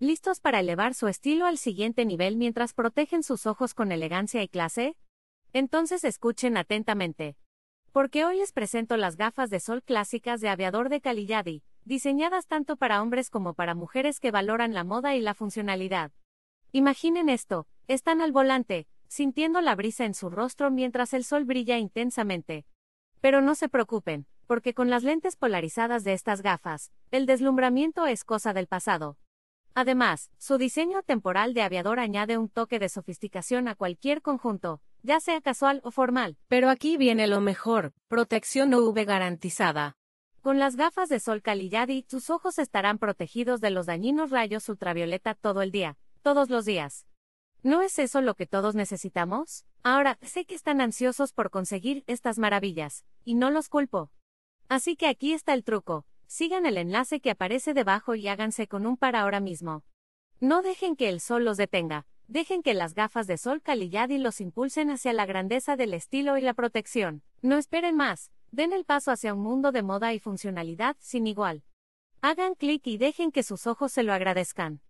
listos para elevar su estilo al siguiente nivel mientras protegen sus ojos con elegancia y clase? Entonces escuchen atentamente. Porque hoy les presento las gafas de sol clásicas de aviador de Kaliyadi, diseñadas tanto para hombres como para mujeres que valoran la moda y la funcionalidad. Imaginen esto, están al volante, sintiendo la brisa en su rostro mientras el sol brilla intensamente. Pero no se preocupen, porque con las lentes polarizadas de estas gafas, el deslumbramiento es cosa del pasado. Además, su diseño temporal de aviador añade un toque de sofisticación a cualquier conjunto, ya sea casual o formal. Pero aquí viene lo mejor, protección UV garantizada. Con las gafas de sol Calilladi, tus ojos estarán protegidos de los dañinos rayos ultravioleta todo el día, todos los días. ¿No es eso lo que todos necesitamos? Ahora, sé que están ansiosos por conseguir estas maravillas, y no los culpo. Así que aquí está el truco, sigan el enlace que aparece debajo y háganse con un par ahora mismo. No dejen que el sol los detenga, dejen que las gafas de sol y los impulsen hacia la grandeza del estilo y la protección. No esperen más, den el paso hacia un mundo de moda y funcionalidad sin igual. Hagan clic y dejen que sus ojos se lo agradezcan.